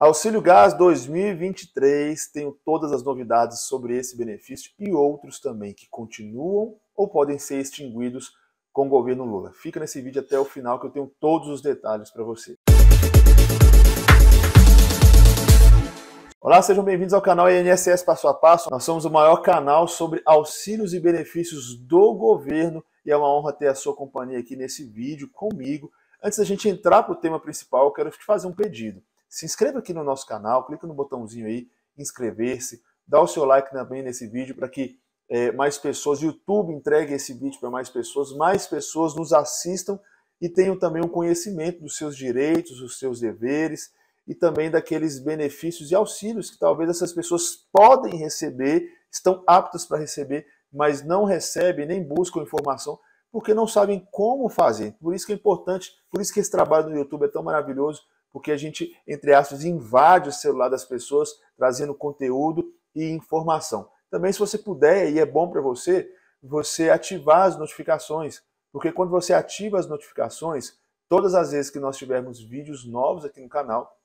Auxílio Gás 2023, tenho todas as novidades sobre esse benefício e outros também que continuam ou podem ser extinguidos com o governo Lula. Fica nesse vídeo até o final que eu tenho todos os detalhes para você. Olá, sejam bem-vindos ao canal INSS Passo a Passo. Nós somos o maior canal sobre auxílios e benefícios do governo e é uma honra ter a sua companhia aqui nesse vídeo comigo. Antes da gente entrar para o tema principal, eu quero te fazer um pedido se inscreva aqui no nosso canal, clica no botãozinho aí, inscrever-se, dá o seu like também nesse vídeo para que é, mais pessoas, YouTube entregue esse vídeo para mais pessoas, mais pessoas nos assistam e tenham também um conhecimento dos seus direitos, dos seus deveres e também daqueles benefícios e auxílios que talvez essas pessoas podem receber, estão aptas para receber, mas não recebem nem buscam informação porque não sabem como fazer. Por isso que é importante, por isso que esse trabalho no YouTube é tão maravilhoso, porque a gente, entre aspas, invade o celular das pessoas trazendo conteúdo e informação. Também, se você puder, e é bom para você, você ativar as notificações, porque quando você ativa as notificações, todas as vezes que nós tivermos vídeos novos aqui no canal,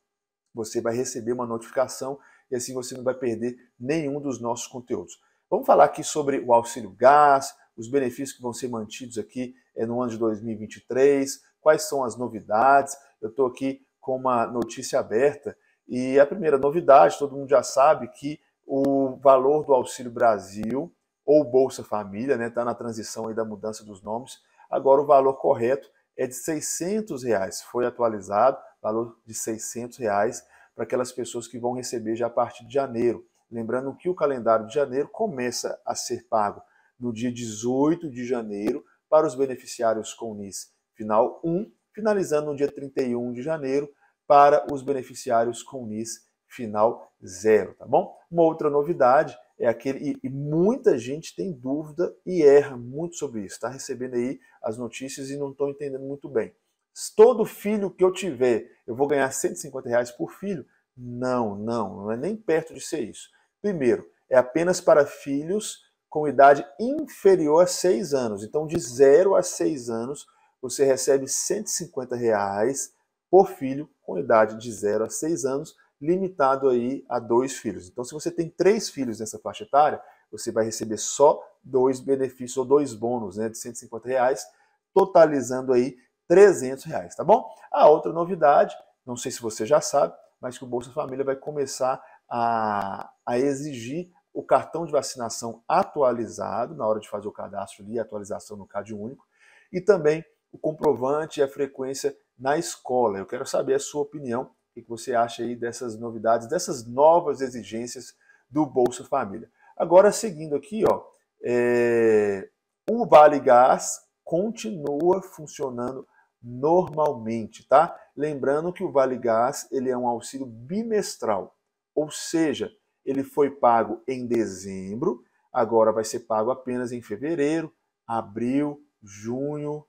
você vai receber uma notificação e assim você não vai perder nenhum dos nossos conteúdos. Vamos falar aqui sobre o auxílio gás, os benefícios que vão ser mantidos aqui é, no ano de 2023, quais são as novidades. Eu estou aqui com uma notícia aberta. E a primeira novidade, todo mundo já sabe que o valor do Auxílio Brasil ou Bolsa Família, né, está na transição aí da mudança dos nomes. Agora o valor correto é de 600 reais. Foi atualizado, valor de 600 reais para aquelas pessoas que vão receber já a partir de janeiro. Lembrando que o calendário de janeiro começa a ser pago no dia 18 de janeiro para os beneficiários com NIS final 1, finalizando no dia 31 de janeiro para os beneficiários com NIS final zero, tá bom? Uma outra novidade é aquele, e, e, muita gente tem dúvida e erra muito sobre isso, tá recebendo aí as notícias e não estou entendendo muito bem. Todo filho que eu tiver, eu vou ganhar 150 reais por filho? Não, não, não é nem perto de ser isso. Primeiro, é apenas para filhos com idade inferior a 6 anos. Então, de 0 a 6 anos, você recebe 150 reais por filho com idade de 0 a 6 anos, limitado aí a dois filhos. Então, se você tem três filhos nessa faixa etária, você vai receber só dois benefícios ou dois bônus né, de 150 reais, totalizando aí 300 reais, tá bom? A outra novidade, não sei se você já sabe, mas que o Bolsa Família vai começar a, a exigir o cartão de vacinação atualizado na hora de fazer o cadastro ali, atualização no CadÚnico, e também o comprovante e a frequência na escola. Eu quero saber a sua opinião, o que você acha aí dessas novidades, dessas novas exigências do Bolsa Família. Agora, seguindo aqui, ó, é... o Vale Gás continua funcionando normalmente, tá? Lembrando que o Vale Gás ele é um auxílio bimestral, ou seja, ele foi pago em dezembro, agora vai ser pago apenas em fevereiro, abril, junho,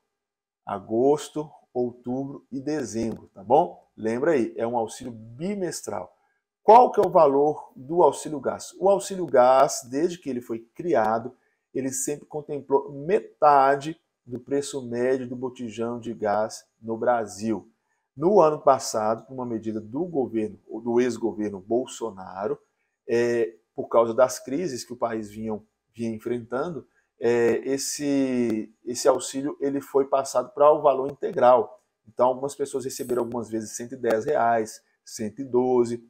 agosto, outubro e dezembro, tá bom? Lembra aí, é um auxílio bimestral. Qual que é o valor do auxílio gás? O auxílio gás, desde que ele foi criado, ele sempre contemplou metade do preço médio do botijão de gás no Brasil. No ano passado, por uma medida do governo, do ex-governo Bolsonaro, é, por causa das crises que o país vinha, vinha enfrentando, é, esse, esse auxílio ele foi passado para o valor integral. Então, algumas pessoas receberam algumas vezes 110 reais, 112.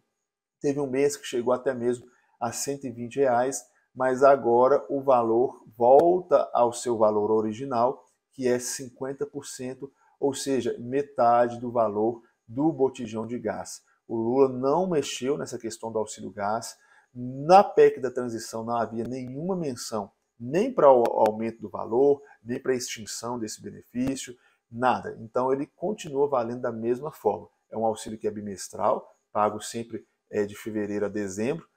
Teve um mês que chegou até mesmo a 120 reais, mas agora o valor volta ao seu valor original, que é 50%, ou seja, metade do valor do botijão de gás. O Lula não mexeu nessa questão do auxílio gás. Na PEC da transição não havia nenhuma menção nem para o aumento do valor, nem para a extinção desse benefício, nada. Então ele continua valendo da mesma forma. É um auxílio que é bimestral, pago sempre é, de fevereiro a dezembro,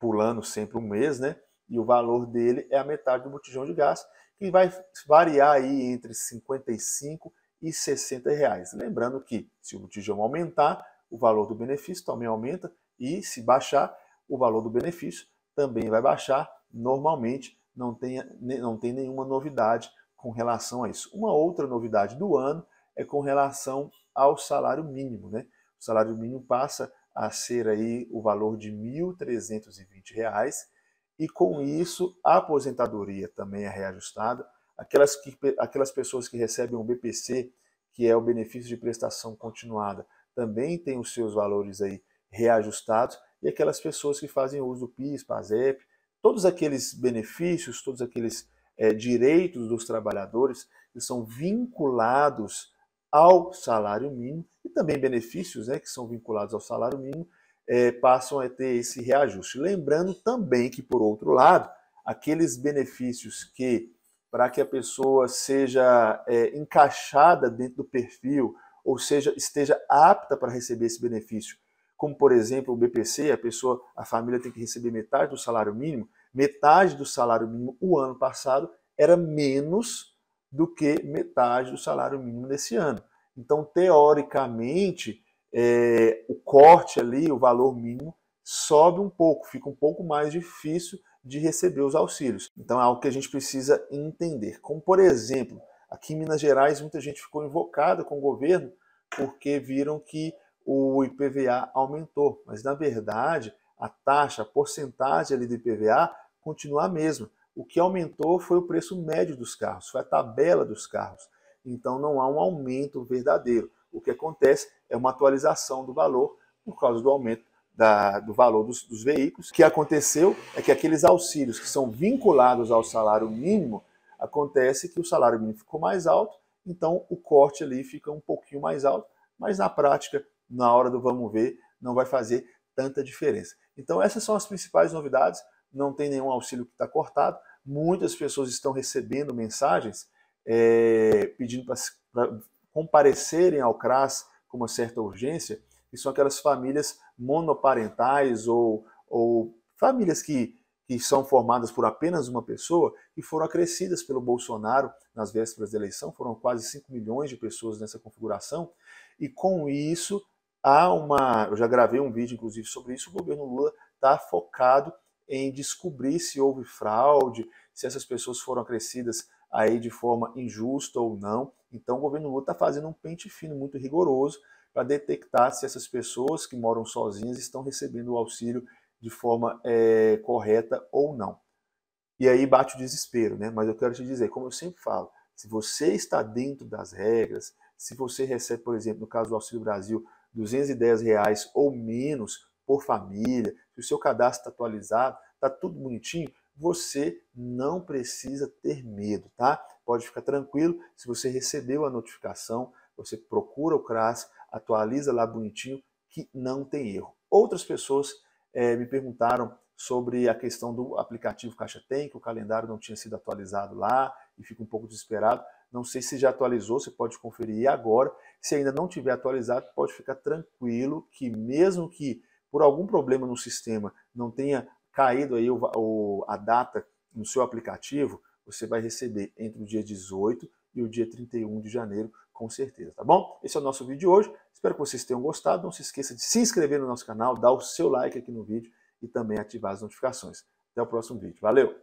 pulando sempre um mês, né? E o valor dele é a metade do botijão de gás, que vai variar aí entre 55 e 60 reais. Lembrando que se o botijão aumentar, o valor do benefício também aumenta e se baixar, o valor do benefício também vai baixar normalmente não tem, não tem nenhuma novidade com relação a isso. Uma outra novidade do ano é com relação ao salário mínimo. Né? O salário mínimo passa a ser aí o valor de R$ 1.320,00 e com isso a aposentadoria também é reajustada. Aquelas, que, aquelas pessoas que recebem o BPC, que é o benefício de prestação continuada, também tem os seus valores aí reajustados e aquelas pessoas que fazem uso do PIS, PASEP todos aqueles benefícios, todos aqueles é, direitos dos trabalhadores que são vinculados ao salário mínimo e também benefícios né, que são vinculados ao salário mínimo é, passam a ter esse reajuste. Lembrando também que, por outro lado, aqueles benefícios que, para que a pessoa seja é, encaixada dentro do perfil, ou seja, esteja apta para receber esse benefício, como por exemplo o BPC, a pessoa, a família tem que receber metade do salário mínimo, metade do salário mínimo o ano passado era menos do que metade do salário mínimo desse ano. Então, teoricamente, é, o corte ali, o valor mínimo, sobe um pouco, fica um pouco mais difícil de receber os auxílios. Então, é algo que a gente precisa entender. Como, por exemplo, aqui em Minas Gerais, muita gente ficou invocada com o governo porque viram que o IPVA aumentou, mas na verdade a taxa, a porcentagem ali do IPVA continua a mesma. O que aumentou foi o preço médio dos carros, foi a tabela dos carros. Então não há um aumento verdadeiro. O que acontece é uma atualização do valor por causa do aumento da, do valor dos, dos veículos. O que aconteceu é que aqueles auxílios que são vinculados ao salário mínimo, acontece que o salário mínimo ficou mais alto, então o corte ali fica um pouquinho mais alto, mas na prática na hora do vamos ver, não vai fazer tanta diferença. Então, essas são as principais novidades. Não tem nenhum auxílio que está cortado. Muitas pessoas estão recebendo mensagens é, pedindo para comparecerem ao CRAS com uma certa urgência, que são aquelas famílias monoparentais ou, ou famílias que, que são formadas por apenas uma pessoa e foram acrescidas pelo Bolsonaro nas vésperas da eleição. Foram quase 5 milhões de pessoas nessa configuração. E com isso, Há uma, eu já gravei um vídeo inclusive sobre isso, o governo Lula está focado em descobrir se houve fraude, se essas pessoas foram acrescidas aí de forma injusta ou não. Então o governo Lula está fazendo um pente fino muito rigoroso para detectar se essas pessoas que moram sozinhas estão recebendo o auxílio de forma é, correta ou não. E aí bate o desespero, né? Mas eu quero te dizer, como eu sempre falo, se você está dentro das regras, se você recebe, por exemplo, no caso do Auxílio Brasil, 210 reais ou menos por família, se o seu cadastro está atualizado, está tudo bonitinho, você não precisa ter medo, tá? Pode ficar tranquilo, se você recebeu a notificação, você procura o CRAS, atualiza lá bonitinho, que não tem erro. Outras pessoas é, me perguntaram sobre a questão do aplicativo Caixa Tem, que o calendário não tinha sido atualizado lá e fica um pouco desesperado. Não sei se já atualizou, você pode conferir agora. Se ainda não tiver atualizado, pode ficar tranquilo que mesmo que por algum problema no sistema não tenha caído aí o, o, a data no seu aplicativo, você vai receber entre o dia 18 e o dia 31 de janeiro, com certeza, tá bom? Esse é o nosso vídeo de hoje. Espero que vocês tenham gostado. Não se esqueça de se inscrever no nosso canal, dar o seu like aqui no vídeo e também ativar as notificações. Até o próximo vídeo. Valeu!